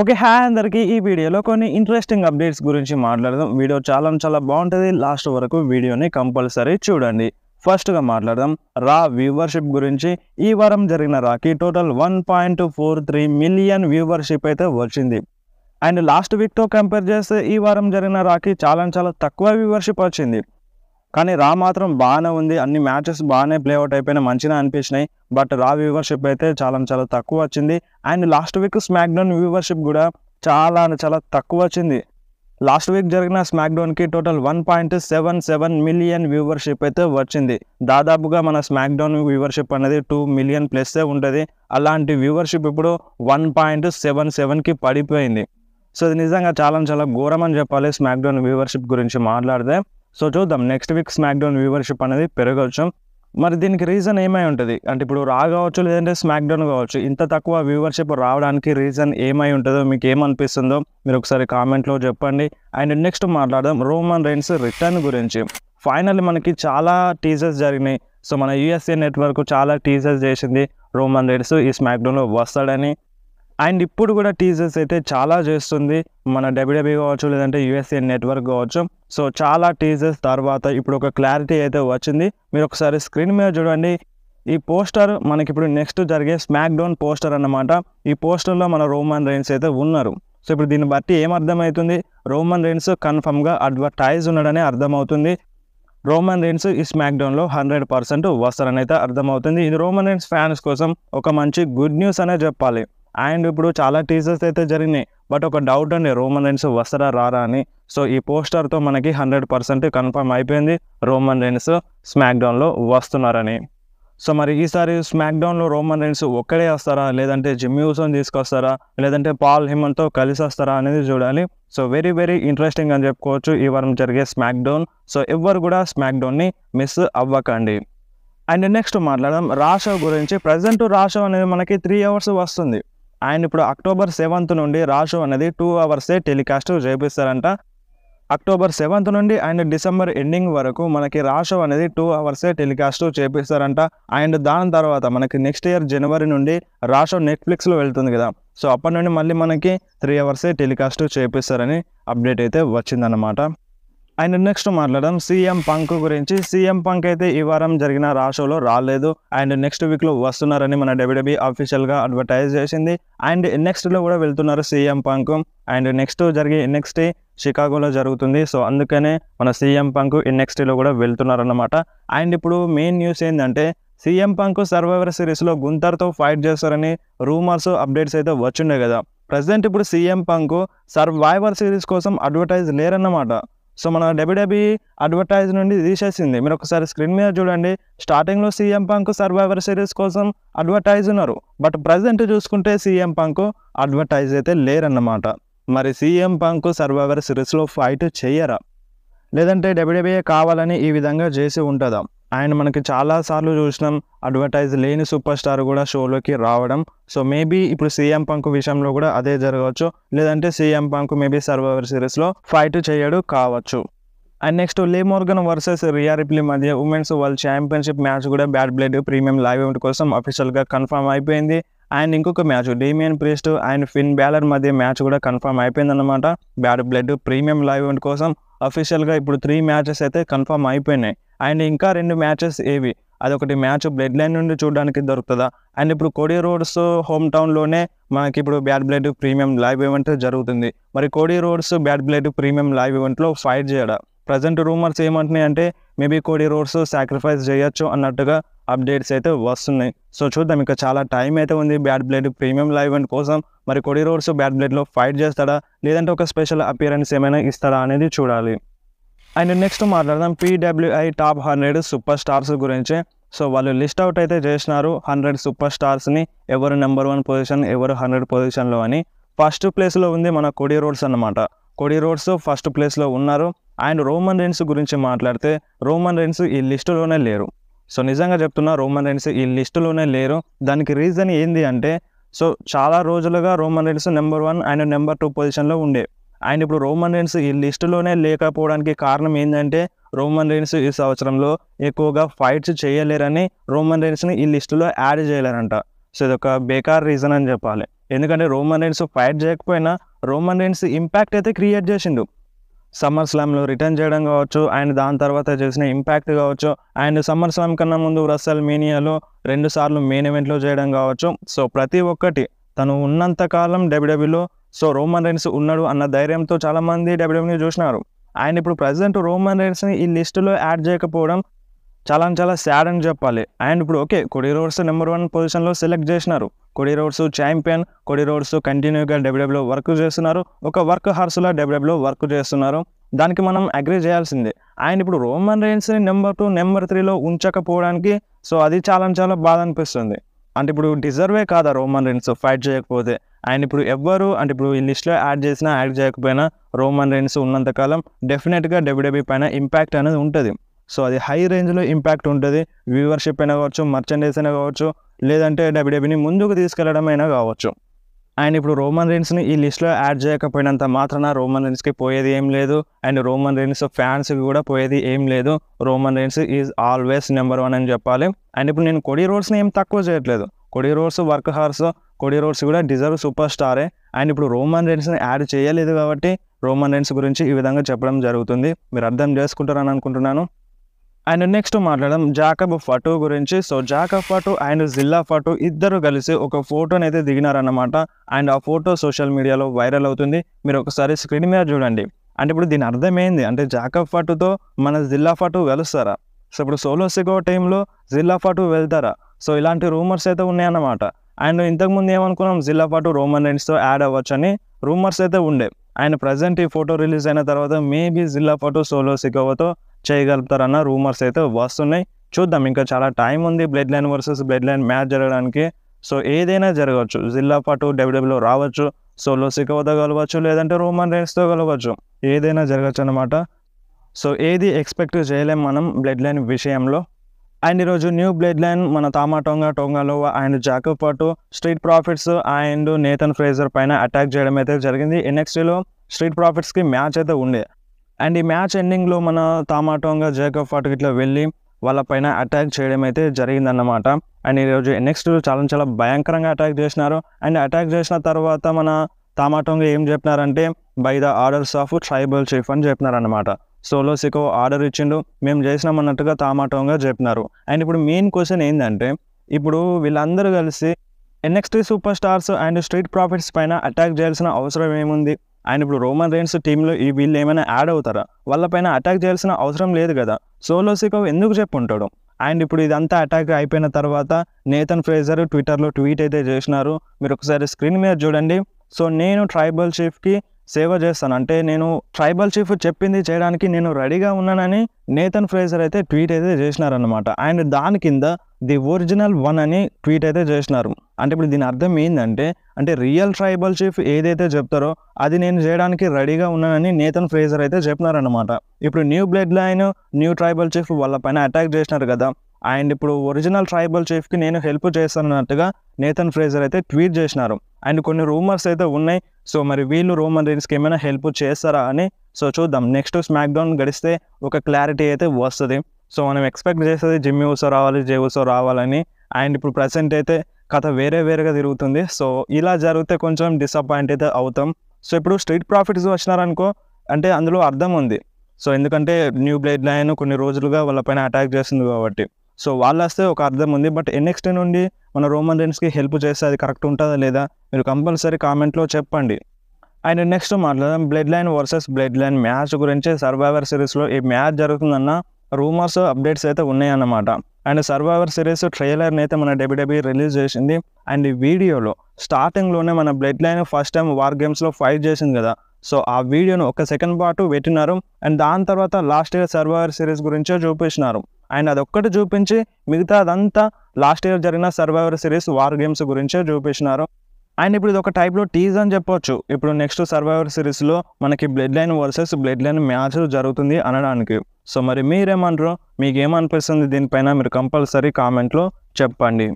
okay hi అందరికీ ఈ వీడియోలో కొన్ని ఇంట్రెస్టింగ్ అప్డేట్స్ గురించి మాట్లాడదాం వీడియో చాలా చాలా బాగుంటుంది లాస్ట్ వరకు వీడియోని కంపల్సరీ చూడండి ఫస్ట్గా మాట్లాడదాం రా వ్యూవర్షిప్ గురించి ఈ వారం జరిగిన రాకి total one point four three million viewership అయితే వచ్చింది అండ్ లాస్ట్ వీక్తో కంపేర్ చేస్తే ఈ వారం జరిగిన రాకి చాలా చాలా తక్కువ వ్యూవర్షిప్ వచ్చింది కానీ రా మాత్రం బాగానే ఉంది అన్ని మ్యాచెస్ బాగానే ప్లేఅవుట్ అయిపోయినా మంచిగా అనిపించినాయి బట్ రా వ్యూవర్షిప్ అయితే చాలా చాలా తక్కువ వచ్చింది and last week SmackDown viewership కూడా చాలా చాలా తక్కువ వచ్చింది లాస్ట్ వీక్ జరిగిన స్మాక్డౌన్కి total one point seven seven million viewership అయితే వచ్చింది దాదాపుగా మన స్మాక్డౌన్ వ్యూవర్షిప్ అనేది టూ మిలియన్ ప్లస్సే ఉంటుంది అలాంటి వ్యూవర్షిప్ ఇప్పుడు వన్ పాయింట్ సెవెన్ సెవెన్కి పడిపోయింది సో ఇది నిజంగా చాలా చాలా ఘోరం అని చెప్పాలి స్మాక్డౌన్ వ్యూవర్షిప్ గురించి మాట్లాడితే సో చూద్దాం నెక్స్ట్ వీక్ స్మాక్డౌన్ వ్యూవర్షిప్ అనేది పెరగవచ్చు మరి దీనికి రీజన్ ఏమై ఉంటుంది అంటే ఇప్పుడు రా కావచ్చు లేదంటే స్మాక్డౌన్ కావచ్చు ఇంత తక్కువ వ్యూవర్షిప్ రావడానికి రీజన్ ఏమై ఉంటుందో మీకు ఏమనిపిస్తుందో మీరు ఒకసారి కామెంట్లో చెప్పండి అండ్ నెక్స్ట్ మాట్లాడదాం రోమన్ రైన్స్ రిటర్న్ గురించి ఫైనల్ మనకి చాలా టీజర్స్ జరిగినాయి సో మన యూఎస్ఏ నెట్వర్క్ చాలా టీజర్స్ చేసింది రోమన్ రైన్స్ ఈ స్మాక్డౌన్లో వస్తాడని అండ్ ఇప్పుడు కూడా టీజర్స్ అయితే చాలా చేస్తుంది మన డబ్ల్యూడబ్ల్యూ కావచ్చు లేదంటే యూఎస్ఏ నెట్వర్క్ కావచ్చు సో చాలా టీజర్స్ తర్వాత ఇప్పుడు ఒక క్లారిటీ అయితే వచ్చింది మీరు ఒకసారి స్క్రీన్ మీద చూడండి ఈ పోస్టర్ మనకి ఇప్పుడు నెక్స్ట్ జరిగే స్మాక్ డౌన్ పోస్టర్ అన్నమాట ఈ పోస్టర్లో మన రోమన్ రైన్స్ అయితే ఉన్నారు సో ఇప్పుడు దీన్ని బట్టి ఏమర్థమవుతుంది రోమన్ రైన్స్ కన్ఫర్మ్గా అడ్వర్టైజ్ ఉన్నాడని అర్థమవుతుంది రోమన్ రైన్స్ ఈ స్మాక్ డౌన్లో హండ్రెడ్ పర్సెంట్ వస్తారని అయితే అర్థమవుతుంది ఇది రోమన్ రైన్స్ ఫ్యాన్స్ కోసం ఒక మంచి గుడ్ న్యూస్ అనే చెప్పాలి అండ్ ఇప్పుడు చాలా టీజర్స్ అయితే జరిగినాయి బట్ ఒక డౌట్ అండి రోమన్ రెన్స్ వస్తారా రారా అని సో ఈ పోస్టర్తో మనకి హండ్రెడ్ పర్సెంట్ కన్ఫర్మ్ అయిపోయింది రోమన్ రెన్స్ స్మాక్డౌన్లో వస్తున్నారని సో మరి ఈసారి స్మాక్డౌన్లో రోమన్ రెన్స్ ఒక్కడే వస్తారా లేదంటే జిమ్ యూసన్ తీసుకొస్తారా లేదంటే పాల్ హిమన్తో కలిసి వస్తారా అనేది చూడాలి సో వెరీ వెరీ ఇంట్రెస్టింగ్ అని చెప్పుకోవచ్చు ఈ వారం జరిగే స్మాక్డౌన్ సో ఎవ్వరు కూడా స్మాక్డౌన్ని మిస్ అవ్వకండి అండ్ నెక్స్ట్ మాట్లాడడం రాషో గురించి ప్రజెంట్ రాషో అనేది మనకి త్రీ అవర్స్ వస్తుంది ఆయన ఇప్పుడు అక్టోబర్ సెవెంత్ నుండి రాషో అనేది టూ అవర్సే టెలికాస్ట్ చేపిస్తారంట అక్టోబర్ సెవెంత్ నుండి అండ్ డిసెంబర్ ఎండింగ్ వరకు మనకి రాషో అనేది టూ అవర్సే టెలికాస్ట్ చేపిస్తారంట అండ్ దాని తర్వాత మనకి నెక్స్ట్ ఇయర్ జనవరి నుండి రాషో నెట్ఫ్లిక్స్లో వెళ్తుంది కదా సో అప్పటి నుండి మళ్ళీ మనకి త్రీ అవర్సే టెలికాస్ట్ చేపిస్తారని అప్డేట్ అయితే వచ్చిందనమాట అండ్ నెక్స్ట్ మాట్లాడడం సీఎం పంక్ గురించి సీఎం పంక్ అయితే ఈ వారం జరిగిన రా షోలో రాలేదు అండ్ నెక్స్ట్ వీక్లో వస్తున్నారని మన డబ్ల్యూడబ్ల్యూ అఫీషియల్గా అడ్వర్టైజ్ చేసింది అండ్ నెక్స్ట్లో కూడా వెళ్తున్నారు సీఎం పంక్ అండ్ నెక్స్ట్ జరిగే నెక్స్ట్ షికాగోలో జరుగుతుంది సో అందుకనే మన సీఎం పంక్ నెక్స్ట్లో కూడా వెళ్తున్నారన్నమాట అండ్ ఇప్పుడు మెయిన్ న్యూస్ ఏంటంటే సీఎం పంక్ సర్వైవర్ సిరీస్లో గుంతర్తో ఫైట్ చేస్తారని రూమర్స్ అప్డేట్స్ అయితే వచ్చిండే కదా ప్రజెంట్ ఇప్పుడు సీఎం పంక్ సర్వైవర్ సిరీస్ కోసం అడ్వర్టైజ్ లేరన్నమాట సో మన డబ్ల్యూడబ్ల్యూఈ అడ్వర్టైజ్ నుండి తీసేసింది మీరు ఒకసారి స్క్రీన్ మీద చూడండి స్టార్టింగ్లో సీఎం పంక్ సర్వైవర్ సిరీస్ కోసం అడ్వర్టైజ్ ఉన్నారు బట్ ప్రజెంట్ చూసుకుంటే సీఎం పంక్ అడ్వర్టైజ్ అయితే లేరన్నమాట మరి సీఎం పంక్ సర్వైవర్ సిరీస్లో ఫైట్ చేయరా లేదంటే డబ్ల్యూడబ్ల్యూఏ కావాలని ఈ విధంగా చేసి ఉంటుందా ఆయన మనకి చాలాసార్లు చూసినాం అడ్వర్టైజ్ లేని సూపర్ స్టార్ కూడా షోలోకి రావడం సో మేబీ ఇప్పుడు సీఎం పంక్ విషయంలో కూడా అదే జరగవచ్చు లేదంటే సీఎం పంక్ మేబీ సర్వైవర్ సిరీస్లో ఫైట్ చేయడు కావచ్చు and next Liv Morgan versus Rhea Ripley మధ్య ఉమెన్స్ వరల్డ్ ఛాంపియన్షిప్ మ్యాచ్ కూడా bad blood premium live event కోసం అఫీషియల్గా కన్ఫర్మ్ అయిపోయింది అండ్ ఇంకొక match Damian Priest and Finn Balor మధ్య మ్యాచ్ కూడా కన్ఫర్మ్ అయిపోయిందన్నమాట bad blood premium live event కోసం అఫీషియల్గా ఇప్పుడు త్రీ మ్యాచెస్ అయితే కన్ఫర్మ్ అయిపోయినాయి అండ్ ఇంకా రెండు మ్యాచెస్ ఏవి అదొకటి మ్యాచ్ బ్లడ్ లైన్ నుండి చూడడానికి దొరుకుతుందా అండ్ ఇప్పుడు కోడి రోడ్స్ హోమ్ టౌన్లోనే మనకి ఇప్పుడు bad blood premium live event జరుగుతుంది మరి Cody Rhodes bad blood premium live ఈవెంట్లో ఫైట్ చేయడా ప్రజెంట్ రూమర్స్ ఏమంటున్నాయి అంటే మేబీ కోడి రోడ్స్ సాక్రిఫైస్ చేయొచ్చు అన్నట్టుగా అప్డేట్స్ అయితే వస్తున్నాయి సో చూద్దాం ఇంకా చాలా టైం అయితే ఉంది bad blood premium live event కోసం మరి కొడి రోడ్స్ బ్యాడ్ బ్లేడ్లో ఫైట్ చేస్తాడా లేదంటే ఒక స్పెషల్ అపియరెన్స్ ఏమైనా ఇస్తాడా అనేది చూడాలి అండ్ నెక్స్ట్ మాట్లాడదాం PWI top hundred superstars గురించి సో వాళ్ళు లిస్ట్ అవుట్ అయితే చేసినారు హండ్రెడ్ సూపర్ స్టార్స్ని ఎవరు నెంబర్ వన్ పొజిషన్ ఎవరు హండ్రెడ్ పొజిషన్లో అని ఫస్ట్ ప్లేస్లో ఉంది మన కొడి రోడ్స్ అన్నమాట కొడి రోడ్స్ ఫస్ట్ ప్లేస్లో ఉన్నారు అండ్ రోమన్ రెన్స్ గురించి మాట్లాడితే రోమన్ రెన్స్ ఈ లిస్టులోనే లేరు సో నిజంగా చెప్తున్నా రోమన్ రెన్స్ ఈ లిస్టులోనే లేరు దానికి రీజన్ ఏంది అంటే సో చాలా రోజులుగా Roman Reigns number one and number two పొజిషన్లో ఉండే అండ్ ఇప్పుడు రోమన్ రెయిన్స్ ఈ లిస్టులోనే లేకపోవడానికి కారణం ఏంటంటే రోమన్ రేన్స్ ఈ సంవత్సరంలో ఎక్కువగా ఫైట్స్ చేయలేరని రోమన్ రైన్స్ని ఈ లిస్టులో యాడ్ చేయలేరంట సో ఇదొక బేకార్ రీజన్ అని చెప్పాలి ఎందుకంటే రోమన్ రేన్స్ ఫైట్ చేయకపోయినా రోమన్ రేన్స్ ఇంపాక్ట్ అయితే క్రియేట్ చేసిండు సమ్మర్ స్లామ్లో రిటర్న్ చేయడం కావచ్చు అండ్ దాని తర్వాత చేసిన ఇంపాక్ట్ కావచ్చు అండ్ సమ్మర్ స్లామ్ కన్నా ముందు రసల్ మీనియాలో రెండుసార్లు మెయిన్ ఈవెంట్లో చేయడం కావచ్చు సో ప్రతి ఒక్కటి తను ఉన్నంతకాలం డబ్ల్యూడబ్ల్యూలో సో రోమన్ రైన్స్ ఉన్నాడు అన్న ధైర్యంతో చాలామంది డబ్ల్యూడబ్ల్యూ చూసినారు ఆయన ఇప్పుడు ప్రజెంట్ రోమన్ రైన్స్ని ఈ లిస్టులో యాడ్ చేయకపోవడం చాలా చాలా సాడ్ అని చెప్పాలి అండ్ ఇప్పుడు okay Cody Rhodes number one పొజిషన్లో సెలెక్ట్ చేసినారు కొడి రోడ్స్ ఛాంపియన్ కొడి రోడ్స్ కంటిన్యూగా డబ్ల్యూడబ్ల్యూలో వర్క్ చేస్తున్నారు ఒక వర్క్ హార్స్లా డబ్ల్యూడబ్ల్యూలో వర్క్ చేస్తున్నారు దానికి మనం అగ్రీ చేయాల్సిందే ఆయన ఇప్పుడు రోమన్ రైన్స్ని నెంబర్ టూ నెంబర్ త్రీలో ఉంచకపోవడానికి సో అది చాలా చాలా బాధ అనిపిస్తుంది అంటే ఇప్పుడు డిజర్వే కాదా రోమన్ రైన్స్ ఫైట్ చేయకపోతే అండ్ ఇప్పుడు ఎవ్వరు అంటే ఇప్పుడు ఈ లిస్ట్లో యాడ్ చేసినా యాడ్ చేయకపోయినా రోమన్ రేన్స్ ఉన్నంతకాలం డెఫినెట్గా డబ్ల్యూడబ్ల్యూ పైన ఇంపాక్ట్ అనేది ఉంటుంది సో అది హై రేంజ్లో ఇంపాక్ట్ ఉంటుంది వ్యూవర్షిప్ అయినా కావచ్చు మర్చెండైజ్ అయినా కావచ్చు లేదంటే డబ్ల్యూడబ్ల్యూని ముందుకు తీసుకెళ్లడం అయినా కావచ్చు అండ్ ఇప్పుడు రోమన్ రేన్స్ని ఈ లిస్ట్లో యాడ్ చేయకపోయినంత మాత్రాన రోమన్ రేన్స్కి పోయేది ఏం లేదు అండ్ రోమన్ రేన్స్ ఫ్యాన్స్కి కూడా పోయేది ఏం లేదు Roman Reigns is always number one అని చెప్పాలి అండ్ ఇప్పుడు నేను కొడి రోడ్స్ని ఏం తక్కువ చేయట్లేదు Cody Rhodes workhorse Cody Rhodes కూడా డిజర్వ్ సూపర్ స్టారే అండ్ ఇప్పుడు రోమన్ రెన్స్ని యాడ్ చేయలేదు కాబట్టి రోమన్ రెన్స్ గురించి ఈ విధంగా చెప్పడం జరుగుతుంది మీరు అర్థం చేసుకుంటారని అనుకుంటున్నాను అండ్ నెక్స్ట్ మాట్లాడడం జాకబ్ ఫటు గురించి సో జాకబ్ ఫటు అండ్ జిల్లా ఫటు ఇద్దరు కలిసి ఒక ఫోటోని అయితే దిగినారన్నమాట అండ్ ఆ ఫోటో సోషల్ మీడియాలో వైరల్ అవుతుంది మీరు ఒకసారి స్క్రీన్ మీద చూడండి అంటే ఇప్పుడు దీని అర్థం ఏంది అంటే జాకబ్ ఫటుతో మన జిల్లా ఫటు వెలుస్తారా సో ఇప్పుడు సోలో సిగో టైంలో జిల్లా ఫటు వెళ్తారా సో ఇలాంటి రూమర్స్ అయితే ఉన్నాయన్నమాట అండ్ ఇంతకుముందు ఏమనుకున్నాం జిల్లా పాటు రోమన్ రైన్స్తో యాడ్ అవ్వచ్చు అని రూమర్స్ అయితే ఉండే అండ్ ప్రజెంట్ ఈ ఫోటో రిలీజ్ అయిన తర్వాత మేబీ జిల్లా పాటు సోలో సికోవతో చేయగలుగుతారన్న రూమర్స్ అయితే వస్తున్నాయి చూద్దాం ఇంకా చాలా టైం ఉంది bloodline versus bloodline match జరగడానికి సో ఏదైనా జరగవచ్చు జిల్లా పాటు డబ్ల్యూడబ్ల్యూ రావచ్చు సోలో సికోవతో కలవచ్చు లేదంటే రోమన్ రైన్స్తో కలవచ్చు ఏదైనా జరగచ్చు అనమాట సో ఏది ఎక్స్పెక్ట్ చేయలేం మనం బ్లడ్ లైన్ విషయంలో అండ్ ఈరోజు న్యూ బ్లేడ్ లైన్ మన తామా టొంగా టొంగాలో and Jacob Fatu street profits and Nathan Frazer పైన అటాక్ చేయడం అయితే జరిగింది ఎన్ఎక్స్టీలో స్ట్రీట్ ప్రాఫిట్స్కి మ్యాచ్ అయితే ఉండే అండ్ ఈ మ్యాచ్ ఎండింగ్లో మన తామాటోంగా జేకబ్ ఫాటుకు ఇట్లా వెళ్ళి వాళ్ళ పైన అటాక్ చేయడం అయితే జరిగిందన్నమాట అండ్ ఈరోజు నెక్స్ట్ చాలా చాలా భయంకరంగా అటాక్ చేసినారు అండ్ అటాక్ చేసిన తర్వాత మన తామాటోంగా ఏం చెప్పినారంటే by the orders of tribal chief అని చెప్పినారనమాట సోలో సికో ఆర్డర్ ఇచ్చిండు మేము చేసినాం అన్నట్టుగా తామాటంగా చెప్పినారు అండ్ ఇప్పుడు మెయిన్ క్వశ్చన్ ఏంటంటే ఇప్పుడు వీళ్ళందరూ కలిసి NXT superstars and street profits పైన అటాక్ చేయాల్సిన అవసరం ఏముంది అండ్ ఇప్పుడు రోమన్ రేన్స్ టీంలో ఈ వీళ్ళు ఏమైనా యాడ్ అవుతారా వాళ్ళ పైన అటాక్ చేయాల్సిన అవసరం లేదు కదా సోలో సికో ఎందుకు చెప్పుంటాడు అండ్ ఇప్పుడు ఇదంతా అటాక్ అయిపోయిన తర్వాత నేతన్ ఫ్రేజర్ ట్విట్టర్లో ట్వీట్ అయితే చేసినారు మీరు ఒకసారి స్క్రీన్ మీద చూడండి సో నేను ట్రైబల్ చీఫ్కి సేవ చేస్తాను అంటే నేను ట్రైబల్ చీఫ్ చెప్పింది చేయడానికి నేను రెడీగా ఉన్నానని నేతన్ ఫ్రేజర్ అయితే ట్వీట్ అయితే చేసినారనమాట అండ్ దాని కింద ది ఒరిజినల్ వన్ అని ట్వీట్ అయితే చేసినారు అంటే ఇప్పుడు దీని అర్థం ఏంటంటే అంటే రియల్ ట్రైబల్ చీఫ్ ఏదైతే చెప్తారో అది నేను చేయడానికి రెడీగా ఉన్నానని నేతన్ ఫ్రేజర్ అయితే చెప్పినారనమాట ఇప్పుడు new bloodline new tribal chief వాళ్ళ పైన అటాక్ చేసినారు కదా అండ్ ఇప్పుడు ఒరిజినల్ ట్రైబల్ చీఫ్కి నేను హెల్ప్ చేస్తానన్నట్టుగా నేతన్ ఫ్రేజర్ అయితే ట్వీట్ చేసినారు అండ్ కొన్ని రూమర్స్ అయితే ఉన్నాయి సో మరి వీళ్ళు రోమన్ రీన్స్కి ఏమైనా హెల్ప్ చేస్తారా అని సో చూద్దాం నెక్స్ట్ స్మాక్డౌన్ గడిస్తే ఒక క్లారిటీ అయితే వస్తుంది సో మనం ఎక్స్పెక్ట్ చేస్తుంది జిమ్మి ఊసో రావాలి జే ఊసో రావాలని అండ్ ఇప్పుడు ప్రజెంట్ అయితే కథ వేరే వేరేగా తిరుగుతుంది సో ఇలా జరిగితే కొంచెం డిసప్పాయింట్ అయితే అవుతాం సో ఇప్పుడు స్ట్రీట్ ప్రాఫిట్స్ వచ్చినారనుకో అంటే అందులో అర్థం ఉంది సో ఎందుకంటే న్యూ బ్లేడ్ లైన్ కొన్ని రోజులుగా వాళ్ళపైన అటాక్ చేస్తుంది కాబట్టి సో వాళ్ళు వస్తే ఒక అర్థం ఉంది బట్ ఎన్ఎక్స్టీ నుండి మన రోమన్ రెన్స్కి హెల్ప్ చేస్తే అది కరెక్ట్ ఉంటుందా లేదా మీరు కంపల్సరీ కామెంట్లో చెప్పండి అండ్ నెక్స్ట్ మాట్లాడదాం bloodline versus bloodline match గురించి సర్వైవర్ సిరీస్లో ఈ మ్యాచ్ జరుగుతుందన్న రూమర్స్ అప్డేట్స్ అయితే ఉన్నాయన్నమాట అండ్ సర్వైవర్ సిరీస్ ట్రైలర్ని అయితే మన డెబిడెబి రిలీజ్ చేసింది అండ్ ఈ వీడియోలో స్టార్టింగ్లోనే మన bloodline first time war గేమ్స్లో ఫైట్ చేసింది కదా సో ఆ వీడియోను ఒక సెకండ్ పాటు పెట్టినారు అండ్ దాని తర్వాత లాస్ట్ ఇయర్ సర్వైవర్ సిరీస్ గురించే చూపించినారు ఆయన ఒక్కటి చూపించి మిగతా అదంతా లాస్ట్ ఇయర్ జరిగిన సర్వైవర్ సిరీస్ వార్ గేమ్స్ గురించే చూపించినారు అండ్ ఇప్పుడు ఇది ఒక టైప్లో టీజ్ అని చెప్పొచ్చు ఇప్పుడు నెక్స్ట్ సర్వైవర్ సిరీస్లో మనకి bloodline versus bloodline match జరుగుతుంది అనడానికి సో మరి మీరేమంటారు మీకేమనిపిస్తుంది దీనిపైన మీరు కంపల్సరీ కామెంట్లో చెప్పండి